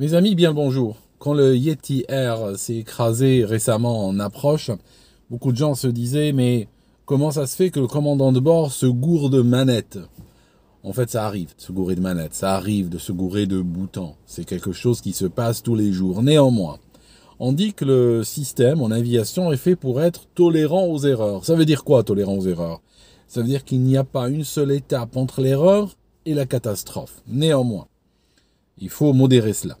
Mes amis, bien bonjour. Quand le Yeti Air s'est écrasé récemment en approche, beaucoup de gens se disaient mais comment ça se fait que le commandant de bord se gourde de manette En fait, ça arrive de se gourer de manette, ça arrive de se gourer de boutons. C'est quelque chose qui se passe tous les jours. Néanmoins, on dit que le système en aviation est fait pour être tolérant aux erreurs. Ça veut dire quoi tolérant aux erreurs Ça veut dire qu'il n'y a pas une seule étape entre l'erreur et la catastrophe. Néanmoins, il faut modérer cela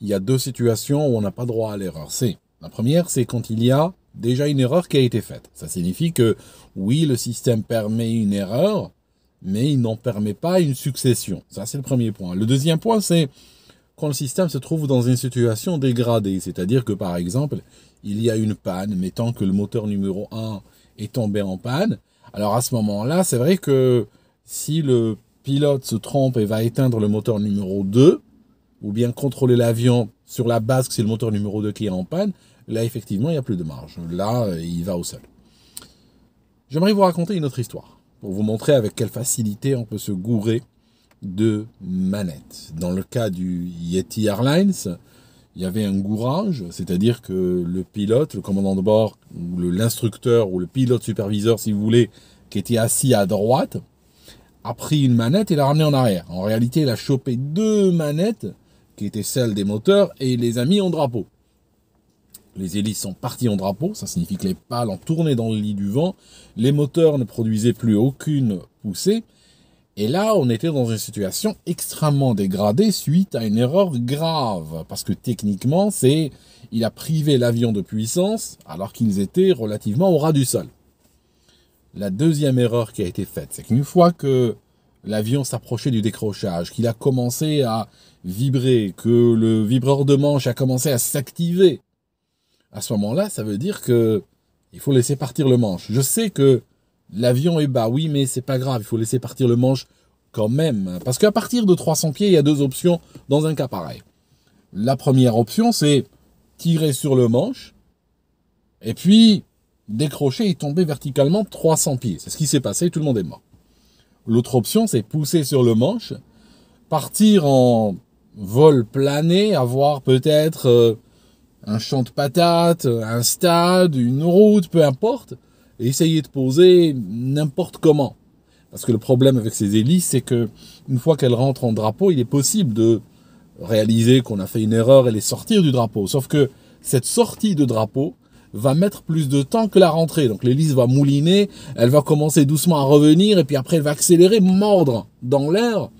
il y a deux situations où on n'a pas droit à l'erreur. C'est la première, c'est quand il y a déjà une erreur qui a été faite. Ça signifie que oui, le système permet une erreur, mais il n'en permet pas une succession. Ça, c'est le premier point. Le deuxième point, c'est quand le système se trouve dans une situation dégradée, c'est-à-dire que par exemple, il y a une panne, mettons que le moteur numéro 1 est tombé en panne, alors à ce moment-là, c'est vrai que si le pilote se trompe et va éteindre le moteur numéro 2, ou bien contrôler l'avion sur la base que c'est le moteur numéro 2 qui est en panne, là effectivement il n'y a plus de marge. Là, euh, il va au sol. J'aimerais vous raconter une autre histoire pour vous montrer avec quelle facilité on peut se gourer de manettes. Dans le cas du Yeti Airlines, il y avait un gourage, c'est-à-dire que le pilote, le commandant de bord, l'instructeur ou le pilote superviseur, si vous voulez, qui était assis à droite, a pris une manette et l'a ramenée en arrière. En réalité, il a chopé deux manettes qui était celle des moteurs, et les a mis en drapeau. Les hélices sont parties en drapeau, ça signifie que les pales ont tourné dans le lit du vent, les moteurs ne produisaient plus aucune poussée, et là on était dans une situation extrêmement dégradée suite à une erreur grave, parce que techniquement c'est il a privé l'avion de puissance alors qu'ils étaient relativement au ras du sol. La deuxième erreur qui a été faite, c'est qu'une fois que l'avion s'approchait du décrochage, qu'il a commencé à vibrer, que le vibreur de manche a commencé à s'activer, à ce moment-là, ça veut dire que il faut laisser partir le manche. Je sais que l'avion est bas, oui, mais c'est pas grave, il faut laisser partir le manche quand même. Parce qu'à partir de 300 pieds, il y a deux options dans un cas pareil. La première option, c'est tirer sur le manche, et puis décrocher et tomber verticalement 300 pieds. C'est ce qui s'est passé, tout le monde est mort. L'autre option, c'est pousser sur le manche, partir en vol plané, avoir peut-être euh, un champ de patates, un stade, une route, peu importe, et essayer de poser n'importe comment. Parce que le problème avec ces hélices, c'est que une fois qu'elles rentrent en drapeau, il est possible de réaliser qu'on a fait une erreur et les sortir du drapeau. Sauf que cette sortie de drapeau, va mettre plus de temps que la rentrée. Donc l'hélice va mouliner, elle va commencer doucement à revenir, et puis après elle va accélérer, mordre dans l'air.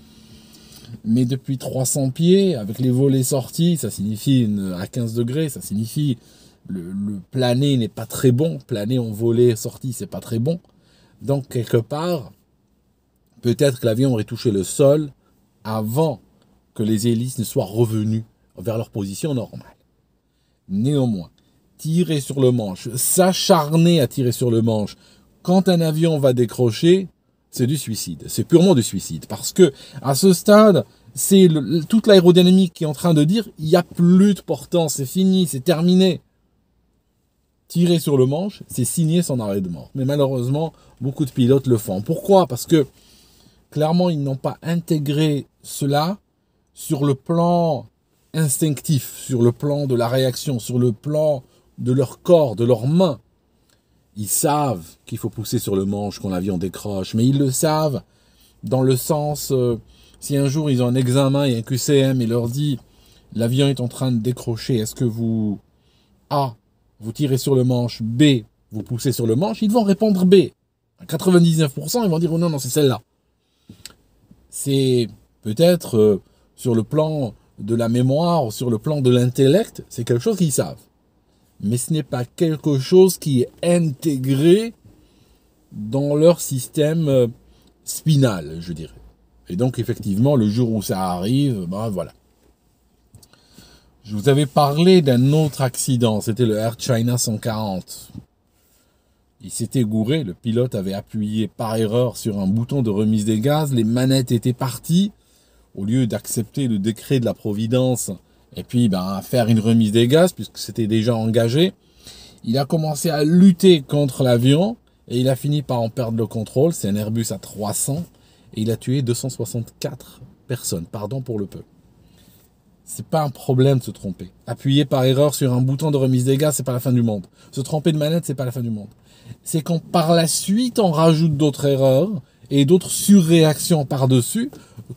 Mais depuis 300 pieds, avec les volets sortis, ça signifie à 15 degrés, ça signifie le, plané planer n'est pas très bon. Planer en volet sorti, c'est pas très bon. Donc quelque part, peut-être que l'avion aurait touché le sol avant que les hélices ne soient revenues vers leur position normale. Néanmoins, tirer sur le manche, s'acharner à tirer sur le manche, quand un avion va décrocher, c'est du suicide. C'est purement du suicide. Parce que, à ce stade, c'est toute l'aérodynamique qui est en train de dire, il n'y a plus de portant, c'est fini, c'est terminé. Tirer sur le manche, c'est signer son arrêt de mort. Mais malheureusement, beaucoup de pilotes le font. Pourquoi Parce que, clairement, ils n'ont pas intégré cela sur le plan instinctif, sur le plan de la réaction, sur le plan de leur corps, de leurs mains. Ils savent qu'il faut pousser sur le manche, qu'on l'avion décroche, mais ils le savent dans le sens, euh, si un jour ils ont un examen et un QCM et leur dit l'avion est en train de décrocher, est-ce que vous A, vous tirez sur le manche, B, vous poussez sur le manche, ils vont répondre B. À 99%, ils vont dire oh non, non, c'est celle-là. C'est peut-être euh, sur le plan de la mémoire, sur le plan de l'intellect, c'est quelque chose qu'ils savent mais ce n'est pas quelque chose qui est intégré dans leur système euh, spinal, je dirais. Et donc effectivement, le jour où ça arrive, ben voilà. Je vous avais parlé d'un autre accident, c'était le Air China 140. Il s'était gouré, le pilote avait appuyé par erreur sur un bouton de remise des gaz, les manettes étaient parties. Au lieu d'accepter le décret de la Providence et puis ben, faire une remise des gaz, puisque c'était déjà engagé. Il a commencé à lutter contre l'avion, et il a fini par en perdre le contrôle. C'est un Airbus à 300, et il a tué 264 personnes, pardon pour le peu. C'est pas un problème de se tromper. Appuyer par erreur sur un bouton de remise des gaz, c'est pas la fin du monde. Se tromper de manette, c'est pas la fin du monde. C'est quand par la suite on rajoute d'autres erreurs et d'autres surréactions par-dessus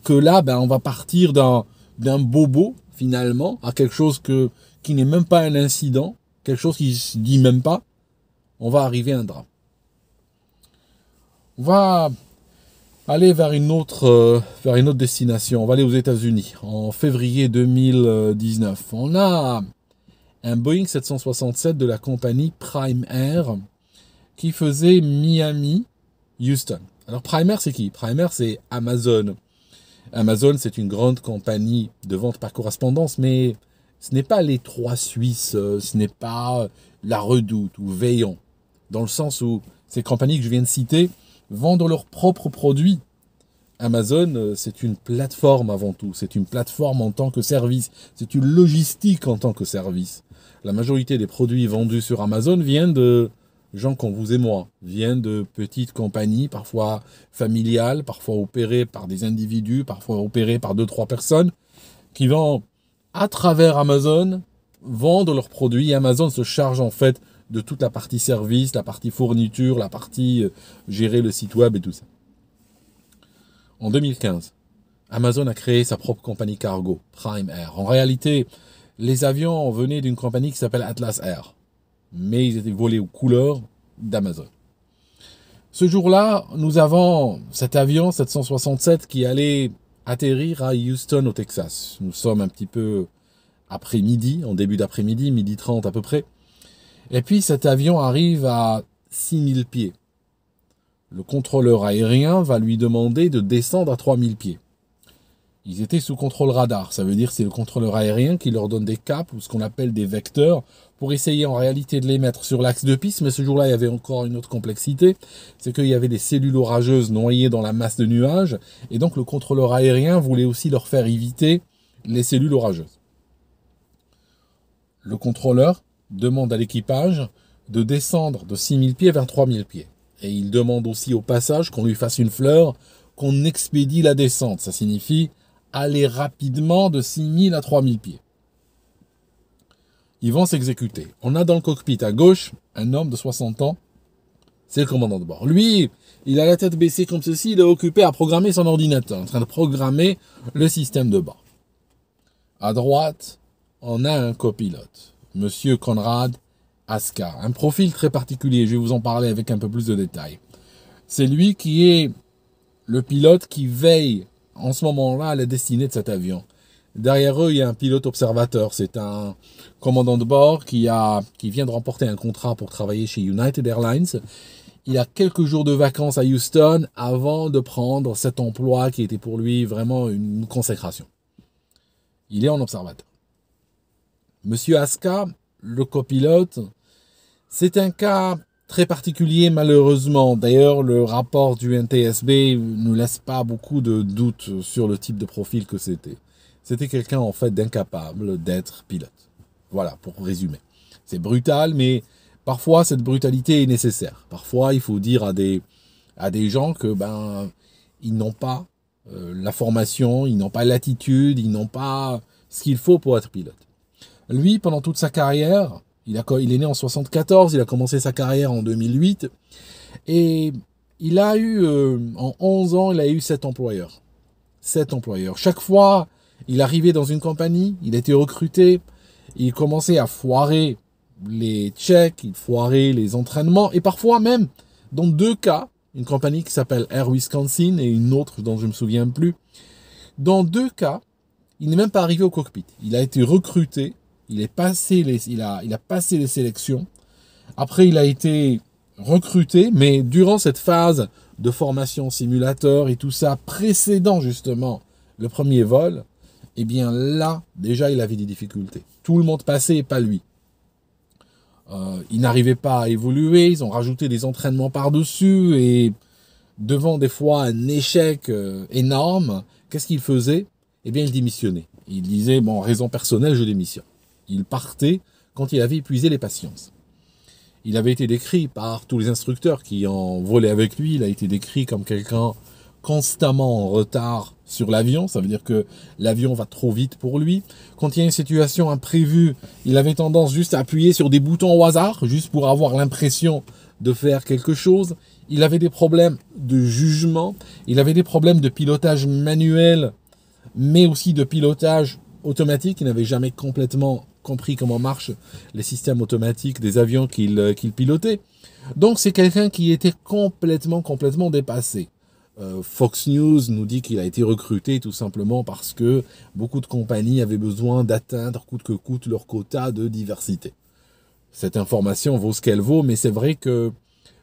que là, ben, on va partir d'un, d'un bobo finalement à quelque chose que, qui n'est même pas un incident, quelque chose qui se dit même pas, on va arriver à un drame. On va aller vers une autre, euh, vers une autre destination. On va aller aux États-Unis en février 2019. On a un Boeing 767 de la compagnie Prime Air qui faisait Miami-Houston. Alors Prime Air, c'est qui Prime Air, c'est Amazon. Amazon, c'est une grande compagnie de vente par correspondance, mais ce n'est pas les trois Suisses, euh, ce n'est pas la Redoute ou Veillon, dans le sens où ces compagnies que je viens de citer vendent leurs propres produits. Amazon, euh, c'est une plateforme avant tout, c'est une plateforme en tant que service, c'est une logistique en tant que service. La majorité des produits vendus sur Amazon viennent de gens comme vous et moi, viennent de petites compagnies, parfois familiales, parfois opérées par des individus, parfois opérées par deux, trois personnes, qui vont, à travers Amazon, vendre leurs produits. Amazon se charge en fait de toute la partie service, la partie fourniture, la partie euh, gérer le site web et tout ça. En 2015, Amazon a créé sa propre compagnie cargo, Prime Air. En réalité, les avions venaient d'une compagnie qui s'appelle Atlas Air mais ils étaient volés aux couleurs d'Amazon. Ce jour-là, nous avons cet avion 767 qui allait atterrir à Houston au Texas. Nous sommes un petit peu après-midi, en début d'après-midi, midi 30 à peu près. Et puis cet avion arrive à 6000 pieds. Le contrôleur aérien va lui demander de descendre à 3000 pieds. Ils étaient sous contrôle radar, ça veut dire c'est le contrôleur aérien qui leur donne des caps ou ce qu'on appelle des vecteurs pour essayer en réalité de les mettre sur l'axe de piste, mais ce jour-là, il y avait encore une autre complexité, c'est qu'il y avait des cellules orageuses noyées dans la masse de nuages, et donc le contrôleur aérien voulait aussi leur faire éviter les cellules orageuses. Le contrôleur demande à l'équipage de descendre de 6000 pieds vers 3000 pieds. Et il demande aussi au passage qu'on lui fasse une fleur, qu'on expédie la descente. Ça signifie aller rapidement de 6000 à 3000 pieds. Ils vont s'exécuter. On a dans le cockpit à gauche un homme de 60 ans. C'est le commandant de bord. Lui, il a la tête baissée comme ceci. Il est occupé à programmer son ordinateur, en train de programmer le système de bord. À droite, on a un copilote, Monsieur Conrad Aska, Un profil très particulier. Je vais vous en parler avec un peu plus de détails. C'est lui qui est le pilote qui veille en ce moment-là à la destinée de cet avion. Derrière eux, il y a un pilote observateur. C'est un commandant de bord qui, a, qui vient de remporter un contrat pour travailler chez United Airlines. Il a quelques jours de vacances à Houston avant de prendre cet emploi qui était pour lui vraiment une consécration. Il est en observateur. Monsieur Aska, le copilote, c'est un cas très particulier malheureusement. D'ailleurs, le rapport du NTSB ne laisse pas beaucoup de doutes sur le type de profil que c'était c'était quelqu'un en fait d'incapable d'être pilote. Voilà, pour résumer. C'est brutal, mais parfois cette brutalité est nécessaire. Parfois, il faut dire à des, à des gens que ben ils n'ont pas euh, la formation, ils n'ont pas l'attitude, ils n'ont pas ce qu'il faut pour être pilote. Lui, pendant toute sa carrière, il, a, il est né en 74, il a commencé sa carrière en 2008, et il a eu, euh, en 11 ans, il a eu sept employeurs. sept employeurs. Chaque fois, il arrivait dans une compagnie, il était recruté, il commençait à foirer les checks, il foirait les entraînements, et parfois même, dans deux cas, une compagnie qui s'appelle Air Wisconsin et une autre dont je ne me souviens plus, dans deux cas, il n'est même pas arrivé au cockpit. Il a été recruté, il, est passé les, il, a, il a passé les sélections, après il a été recruté, mais durant cette phase de formation simulateur et tout ça, précédant justement le premier vol, eh bien là, déjà, il avait des difficultés. Tout le monde passait pas lui. Euh, il n'arrivait pas à évoluer, ils ont rajouté des entraînements par-dessus et devant des fois un échec euh, énorme, qu'est-ce qu'il faisait Eh bien, il démissionnait. Il disait, bon, raison personnelle, je démissionne. Il partait quand il avait épuisé les patiences. Il avait été décrit par tous les instructeurs qui en volé avec lui, il a été décrit comme quelqu'un constamment en retard sur l'avion, ça veut dire que l'avion va trop vite pour lui. Quand il y a une situation imprévue, il avait tendance juste à appuyer sur des boutons au hasard, juste pour avoir l'impression de faire quelque chose. Il avait des problèmes de jugement, il avait des problèmes de pilotage manuel, mais aussi de pilotage automatique. Il n'avait jamais complètement compris comment marchent les systèmes automatiques des avions qu'il euh, pilotait. Donc c'est quelqu'un qui était complètement, complètement dépassé. Euh, Fox News nous dit qu'il a été recruté tout simplement parce que beaucoup de compagnies avaient besoin d'atteindre coûte que coûte leur quota de diversité. Cette information vaut ce qu'elle vaut, mais c'est vrai que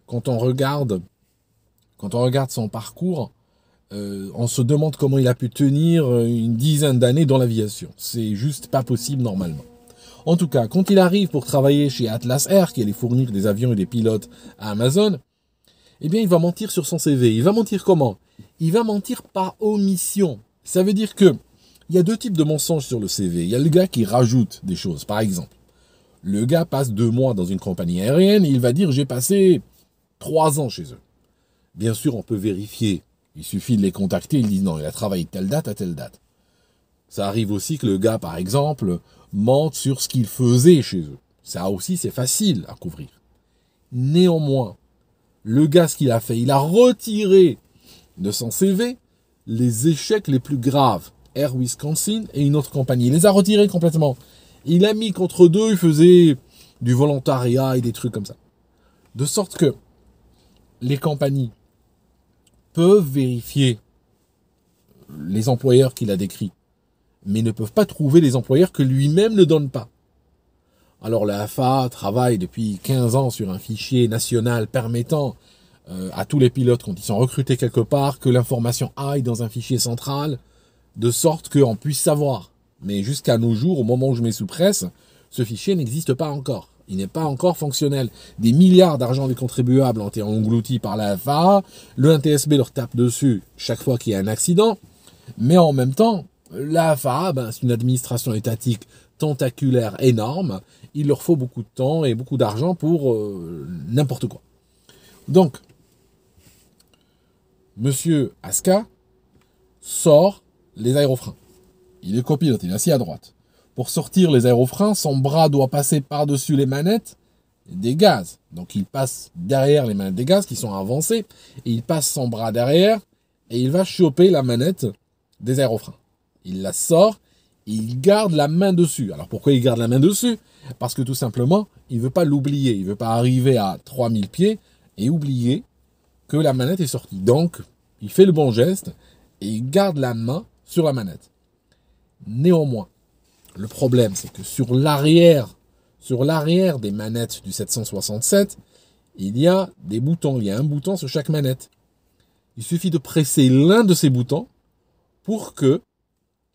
quand on regarde, quand on regarde son parcours, euh, on se demande comment il a pu tenir euh, une dizaine d'années dans l'aviation. C'est juste pas possible normalement. En tout cas, quand il arrive pour travailler chez Atlas Air, qui allait fournir des avions et des pilotes à Amazon, eh bien, il va mentir sur son CV. Il va mentir comment Il va mentir par omission. Ça veut dire que il y a deux types de mensonges sur le CV. Il y a le gars qui rajoute des choses. Par exemple, le gars passe deux mois dans une compagnie aérienne et il va dire j'ai passé trois ans chez eux. Bien sûr, on peut vérifier. Il suffit de les contacter. Ils disent non, il a travaillé de telle date à telle date. Ça arrive aussi que le gars, par exemple, mente sur ce qu'il faisait chez eux. Ça aussi, c'est facile à couvrir. Néanmoins, le gars, ce qu'il a fait, il a retiré de son CV les échecs les plus graves. Air Wisconsin et une autre compagnie. Il les a retirés complètement. Il a mis contre deux, il faisait du volontariat et des trucs comme ça. De sorte que les compagnies peuvent vérifier les employeurs qu'il a décrits, mais ne peuvent pas trouver les employeurs que lui-même ne donne pas. Alors la FAA travaille depuis 15 ans sur un fichier national permettant euh, à tous les pilotes, quand ils sont recrutés quelque part, que l'information aille dans un fichier central, de sorte qu'on puisse savoir. Mais jusqu'à nos jours, au moment où je mets sous presse, ce fichier n'existe pas encore. Il n'est pas encore fonctionnel. Des milliards d'argent des contribuables ont été engloutis par la FAA. Le NTSB leur tape dessus chaque fois qu'il y a un accident. Mais en même temps, la FAA, ben, c'est une administration étatique tentaculaire énorme, il leur faut beaucoup de temps et beaucoup d'argent pour euh, n'importe quoi. Donc, Monsieur Aska sort les aérofreins. Il est copilote, il est assis à droite. Pour sortir les aérofreins, son bras doit passer par-dessus les manettes des gaz. Donc il passe derrière les manettes des gaz qui sont avancées, et il passe son bras derrière, et il va choper la manette des aérofreins. Il la sort, il garde la main dessus. Alors pourquoi il garde la main dessus Parce que tout simplement, il ne veut pas l'oublier. Il ne veut pas arriver à 3000 pieds et oublier que la manette est sortie. Donc, il fait le bon geste et il garde la main sur la manette. Néanmoins, le problème, c'est que sur l'arrière, sur l'arrière des manettes du 767, il y a des boutons. Il y a un bouton sur chaque manette. Il suffit de presser l'un de ces boutons pour que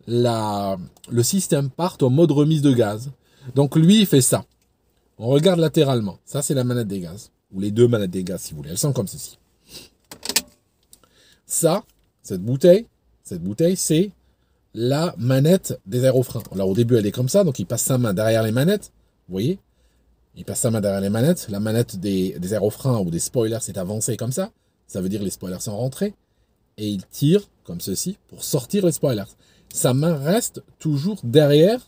la, le système part en mode remise de gaz. Donc lui, il fait ça. On regarde latéralement. Ça, c'est la manette des gaz. Ou les deux manettes des gaz, si vous voulez. Elles sont comme ceci. Ça, cette bouteille, cette bouteille, c'est la manette des aérofreins. Là, au début, elle est comme ça. Donc, il passe sa main derrière les manettes. Vous voyez Il passe sa main derrière les manettes. La manette des, des aérofreins ou des spoilers s'est avancée comme ça. Ça veut dire les spoilers sont rentrés. Et il tire comme ceci pour sortir les spoilers sa main reste toujours derrière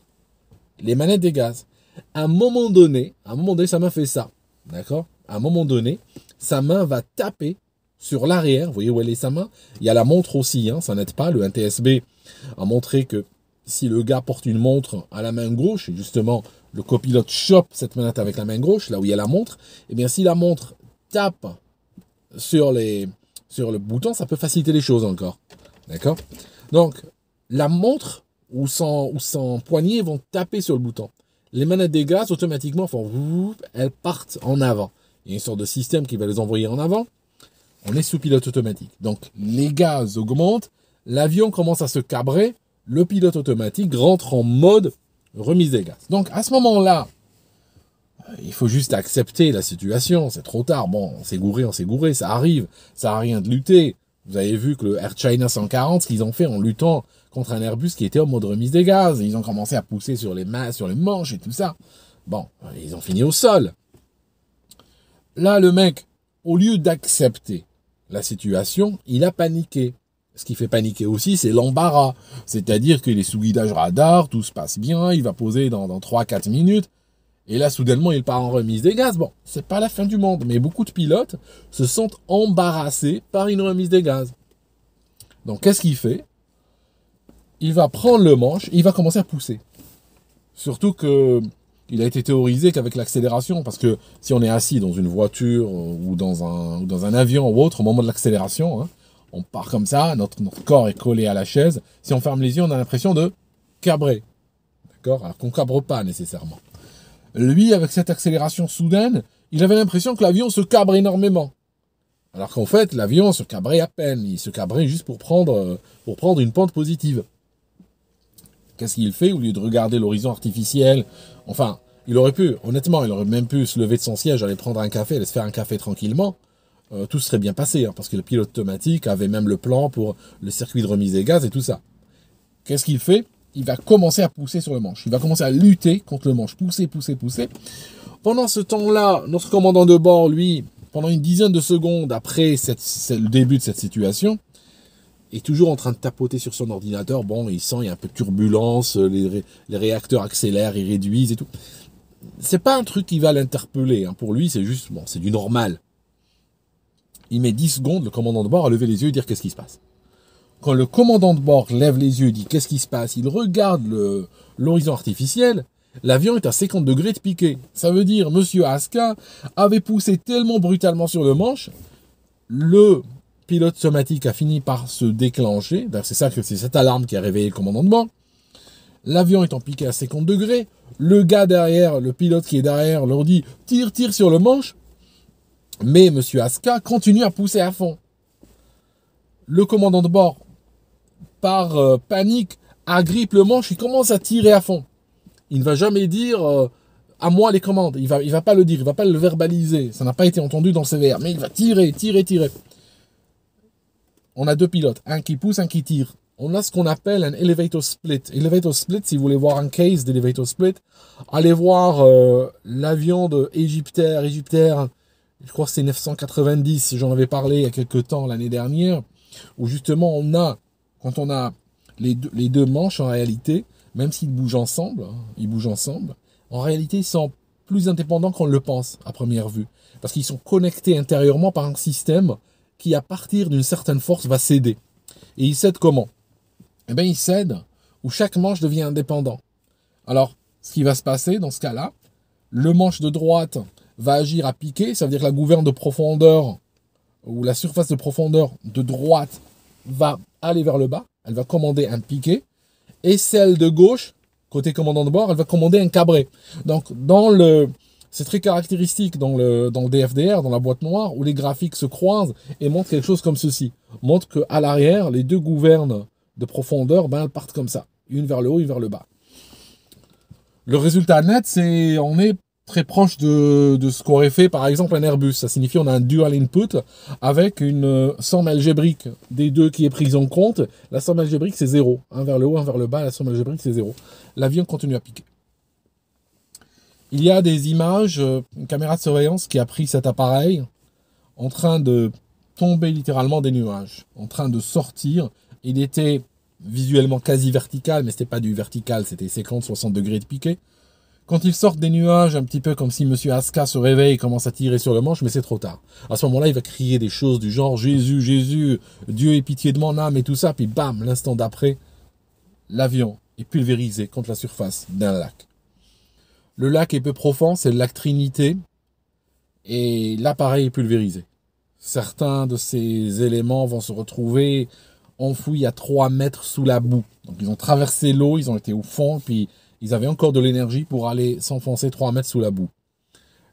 les manettes des gaz. À un moment donné, un moment donné, sa main fait ça. D'accord À un moment donné, sa main va taper sur l'arrière. Vous voyez où elle est sa main Il y a la montre aussi, hein, ça n'aide pas. Le NTSB a montré que si le gars porte une montre à la main gauche, justement, le copilote chope cette manette avec la main gauche, là où il y a la montre, et eh bien si la montre tape sur, les, sur le bouton, ça peut faciliter les choses encore. D'accord Donc, la montre ou son, ou poignet vont taper sur le bouton. Les manettes des gaz automatiquement font elles partent en avant. Il y a une sorte de système qui va les envoyer en avant. On est sous pilote automatique. Donc les gaz augmentent, l'avion commence à se cabrer, le pilote automatique rentre en mode remise des gaz. Donc à ce moment-là, euh, il faut juste accepter la situation, c'est trop tard. Bon, on s'est gouré, on s'est gouré, ça arrive, ça n'a rien de lutter. Vous avez vu que le Air China 140, ce qu'ils ont fait en luttant contre un Airbus qui était en mode remise des gaz. ils ont commencé à pousser sur les mains, sur les manches et tout ça. Bon, euh, ils ont fini au sol. Là, le mec, au lieu d'accepter la situation, il a paniqué. Ce qui fait paniquer aussi, c'est l'embarras. C'est-à-dire que les sous guidage radar, tout se passe bien, il va poser dans, dans 3-4 minutes. Et là, soudainement, il part en remise des gaz. Bon, c'est pas la fin du monde, mais beaucoup de pilotes se sentent embarrassés par une remise des gaz. Donc, qu'est-ce qu'il fait il va prendre le manche, et il va commencer à pousser. Surtout que il a été théorisé qu'avec l'accélération, parce que si on est assis dans une voiture euh, ou dans un, dans un avion ou autre, au moment de l'accélération, hein, on part comme ça, notre, corps est collé à la chaise. Si on ferme les yeux, on a l'impression de cabrer. D'accord Alors qu'on cabre pas nécessairement. Lui, avec cette accélération soudaine, il avait l'impression que l'avion se cabre énormément. Alors qu'en fait, l'avion se cabrait à peine. Il se cabrait juste pour prendre, euh, pour prendre une pente positive. Qu'est-ce qu'il fait au lieu de regarder l'horizon artificiel Enfin, il aurait pu, honnêtement, il aurait même pu se lever de son siège, aller prendre un café, aller se faire un café tranquillement. Euh, tout serait bien passé, hein, parce que le pilote automatique avait même le plan pour le circuit de remise des gaz et tout ça. Qu'est-ce qu'il fait Il va commencer à pousser sur le manche. Il va commencer à lutter contre le manche. Pousser, pousser, pousser. Pendant ce temps-là, notre commandant de bord, lui, pendant une dizaine de secondes après le début de cette situation, est toujours en train de tapoter sur son ordinateur. Bon, il sent, il y a un peu de turbulence, euh, les, réacteurs accélèrent, ils réduisent et tout. C'est pas un truc qui va l'interpeller. Hein. Pour lui, c'est juste, bon, c'est du normal. Il met 10 secondes, le commandant de bord, à lever les yeux et dire qu'est-ce qui se passe. Quand le commandant de bord lève les yeux et dit qu'est-ce qui se passe, il regarde l'horizon artificiel, L'avion est à 50 degrés de piqué. Ça veut dire, monsieur Aska avait poussé tellement brutalement sur le manche, le pilote somatique a fini par se déclencher, ben, c'est ça que c'est cette alarme qui a réveillé le commandant de bord. L'avion étant piqué à 50 degrés, le gars derrière, le pilote qui est derrière, leur dit tire, tire sur le manche. Mais Monsieur Aska continue à pousser à fond. Le commandant de bord, par euh, panique, agrippe le manche, et commence à tirer à fond. Il ne va jamais dire euh, à moi les commandes. Il va, il va pas le dire, il va pas le verbaliser. Ça n'a pas été entendu dans ses CVR, mais il va tirer, tirer, tirer on a deux pilotes, un qui pousse, un qui tire. On a ce qu'on appelle un elevator split. Elevator split, si vous voulez voir un case d'elevator split, allez voir euh, l'avion de Egyptair, je crois que c'est 990, j'en avais parlé il y a quelques temps l'année dernière, où justement on a, quand on a les deux, manches en réalité, même s'ils bougent ensemble, hein, ils bougent ensemble, en réalité ils sont plus indépendants qu'on le pense à première vue, parce qu'ils sont connectés intérieurement par un système qui, à partir d'une certaine force, va céder. Et il cède comment Eh bien, il cède où chaque manche devient indépendant. Alors, ce qui va se passer dans ce cas-là, le manche de droite va agir à piquer, ça veut dire que la gouverne de profondeur ou la surface de profondeur de droite va aller vers le bas, elle va commander un piqué, et celle de gauche, côté commandant de bord, elle va commander un cabré. Donc dans le, c'est très caractéristique dans le, DFDR, dans la boîte noire, où les graphiques se croisent et montrent quelque chose comme ceci. Montre qu'à l'arrière, les deux gouvernes de profondeur, ben, partent comme ça. Une vers le haut, une vers le bas. Le résultat net, c'est on est très proche de, de ce qu'aurait fait par exemple un Airbus. Ça signifie on a un dual input avec une euh, somme algébrique des deux qui est prise en compte. La somme algébrique c'est zéro. Un vers le haut, un vers le bas, la somme algébrique c'est zéro. L'avion continue à piquer. Il y a des images, euh, une caméra de surveillance qui a pris cet appareil en train de tomber littéralement des nuages, en train de sortir. Il était visuellement quasi vertical, mais ce n'était pas du vertical, c'était 50-60 degrés de piqué. Quand il sort des nuages, un petit peu comme si M. Aska se réveille et commence à tirer sur le manche, mais c'est trop tard. À ce moment-là, il va crier des choses du genre Jésus, Jésus, Dieu ait pitié de mon âme et tout ça, puis bam, l'instant d'après, l'avion est pulvérisé contre la surface d'un lac. Le lac est peu profond, c'est le lac Trinité. Et l'appareil est pulvérisé. Certains de ces éléments vont se retrouver enfouis à 3 mètres sous la boue. Donc ils ont traversé l'eau, ils ont été au fond, puis ils avaient encore de l'énergie pour aller s'enfoncer 3 mètres sous la boue.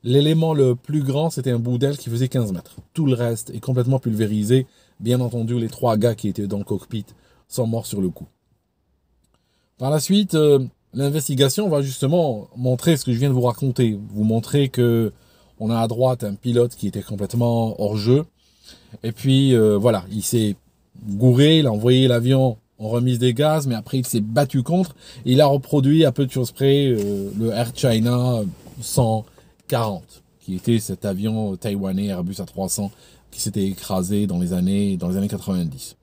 L'élément le plus grand, c'était un bout d'aile qui faisait 15 mètres. Tout le reste est complètement pulvérisé. Bien entendu, les trois gars qui étaient dans le cockpit sont morts sur le coup. Par la suite, euh, L'investigation va justement montrer ce que je viens de vous raconter, vous montrer que on a à droite un pilote qui était complètement hors jeu, et puis euh, voilà, il s'est gouré, il a envoyé l'avion en remise des gaz, mais après il s'est battu contre, et il a reproduit à peu de choses près euh, le Air China 140, qui était cet avion taïwanais Airbus A300 qui s'était écrasé dans les années dans les années 90.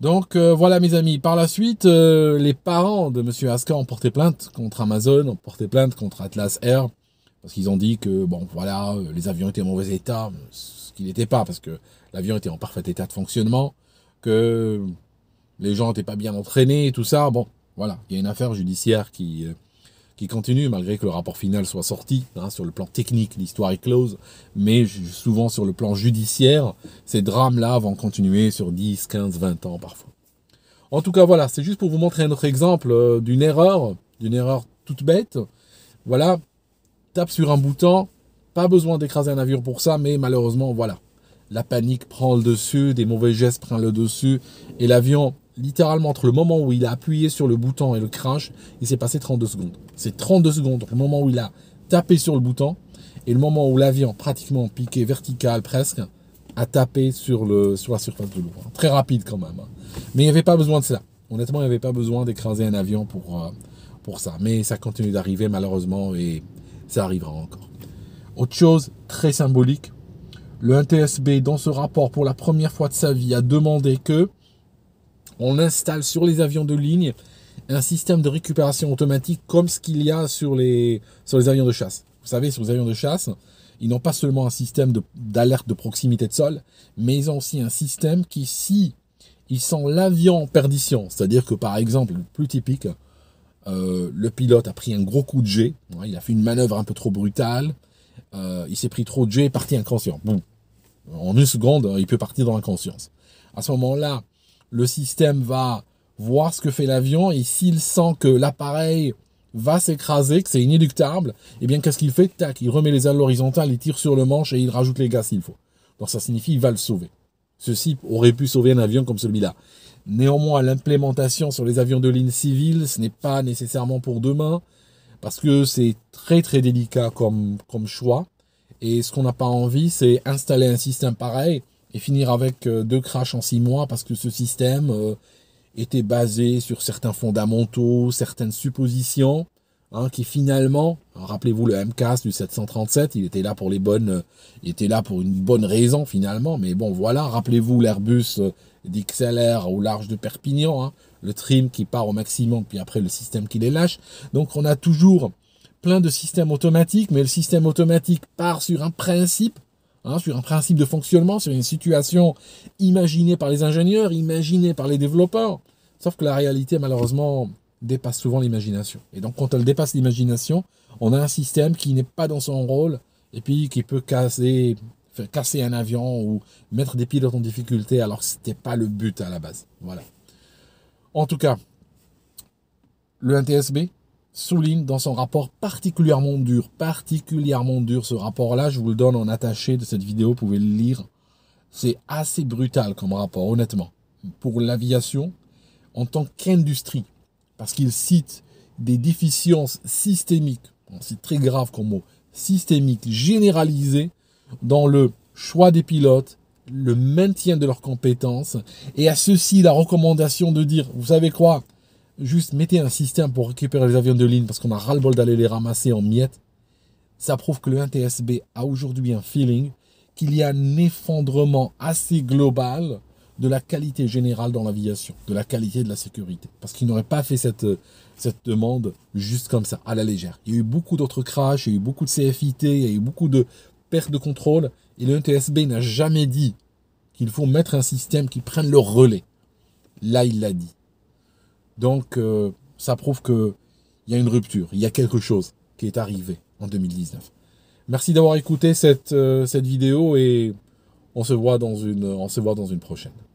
Donc euh, voilà mes amis, par la suite, euh, les parents de Monsieur Aska ont porté plainte contre Amazon, ont porté plainte contre Atlas Air, parce qu'ils ont dit que, bon voilà, euh, les avions étaient en mauvais état, ce qui n'était pas, parce que l'avion était en parfait état de fonctionnement, que les gens n'étaient pas bien entraînés, et tout ça. Bon, voilà, il y a une affaire judiciaire qui, qui continue, malgré que le rapport final soit sorti. Hein, sur le plan technique, l'histoire est close, mais souvent sur le plan judiciaire, ces drames-là vont continuer sur 10, 15, 20 ans parfois. En tout cas, voilà, c'est juste pour vous montrer un autre exemple euh, d'une erreur, d'une erreur toute bête. Voilà, tape sur un bouton, pas besoin d'écraser un avion pour ça, mais malheureusement, voilà. La panique prend le dessus, des mauvais gestes prennent le dessus, et l'avion littéralement entre le moment où il a appuyé sur le bouton et le crash, il s'est passé 32 secondes. C'est 32 secondes le moment où il a tapé sur le bouton et le moment où l'avion, pratiquement piqué vertical presque, a tapé sur, le, sur la surface de l'eau. Hein. Très rapide quand même. Hein. Mais il n'y avait pas besoin de cela. Honnêtement, il n'y avait pas besoin d'écraser un avion pour, euh, pour ça. Mais ça continue d'arriver malheureusement et ça arrivera encore. Autre chose très symbolique, le NTSB dans ce rapport pour la première fois de sa vie a demandé que on installe sur les avions de ligne un système de récupération automatique comme ce qu'il y a sur les, sur les avions de chasse. Vous savez, sur les avions de chasse, ils n'ont pas seulement un système d'alerte de, proximité de sol, mais ils ont aussi un système qui, si ils sent l'avion en perdition, c'est-à-dire que par exemple, le plus typique, euh, le pilote a pris un gros coup de jet, hein, il a fait une manœuvre un peu trop brutale, euh, il s'est pris trop de jet et est parti inconscient. En une seconde, il peut partir dans l'inconscience. À ce moment-là, le système va voir ce que fait l'avion et s'il sent que l'appareil va s'écraser, que c'est inéluctable, et eh bien qu'est-ce qu'il fait Tac, il remet les ailes horizontales, il tire sur le manche et il rajoute les gaz s'il faut. Donc ça signifie il va le sauver. Ceci aurait pu sauver un avion comme celui-là. Néanmoins, l'implémentation sur les avions de ligne civile, ce n'est pas nécessairement pour demain, parce que c'est très très délicat comme, comme choix. Et ce qu'on n'a pas envie, c'est installer un système pareil, et finir avec euh, deux crashs en six mois parce que ce système euh, était basé sur certains fondamentaux, certaines suppositions, hein, qui finalement, hein, rappelez-vous le MCAS du 737, il était là pour les bonnes, euh, était là pour une bonne raison finalement, mais bon voilà, rappelez-vous l'Airbus d'XLR au large de Perpignan, hein, le trim qui part au maximum, puis après le système qui les lâche. Donc on a toujours plein de systèmes automatiques, mais le système automatique part sur un principe Hein, sur un principe de fonctionnement, sur une situation imaginée par les ingénieurs, imaginée par les développeurs. Sauf que la réalité, malheureusement, dépasse souvent l'imagination. Et donc, quand elle dépasse l'imagination, on a un système qui n'est pas dans son rôle et puis qui peut casser, casser un avion ou mettre des pilotes en difficulté alors que ce n'était pas le but à la base. Voilà. En tout cas, le NTSB, souligne dans son rapport particulièrement dur, particulièrement dur. Ce rapport-là, je vous le donne en attaché de cette vidéo, vous pouvez le lire. C'est assez brutal comme rapport, honnêtement, pour l'aviation en tant qu'industrie, parce qu'il cite des déficiences systémiques, c'est très grave comme mot, systémiques, généralisées dans le choix des pilotes, le maintien de leurs compétences, et à ceci la recommandation de dire, vous savez quoi, juste mettez un système pour récupérer les avions de ligne parce qu'on a ras-le-bol d'aller les ramasser en miettes, ça prouve que le NTSB a aujourd'hui un feeling qu'il y a un effondrement assez global de la qualité générale dans l'aviation, de la qualité de la sécurité. Parce qu'il n'aurait pas fait cette, cette demande juste comme ça, à la légère. Il y a eu beaucoup d'autres crashs, il y a eu beaucoup de CFIT, il y a eu beaucoup de pertes de contrôle. Et le NTSB n'a jamais dit qu'il faut mettre un système qui prenne le relais. Là, il l'a dit. Donc, euh, ça prouve qu'il y a une rupture, il y a quelque chose qui est arrivé en 2019. Merci d'avoir écouté cette, euh, cette vidéo et on se voit dans une, on se voit dans une prochaine.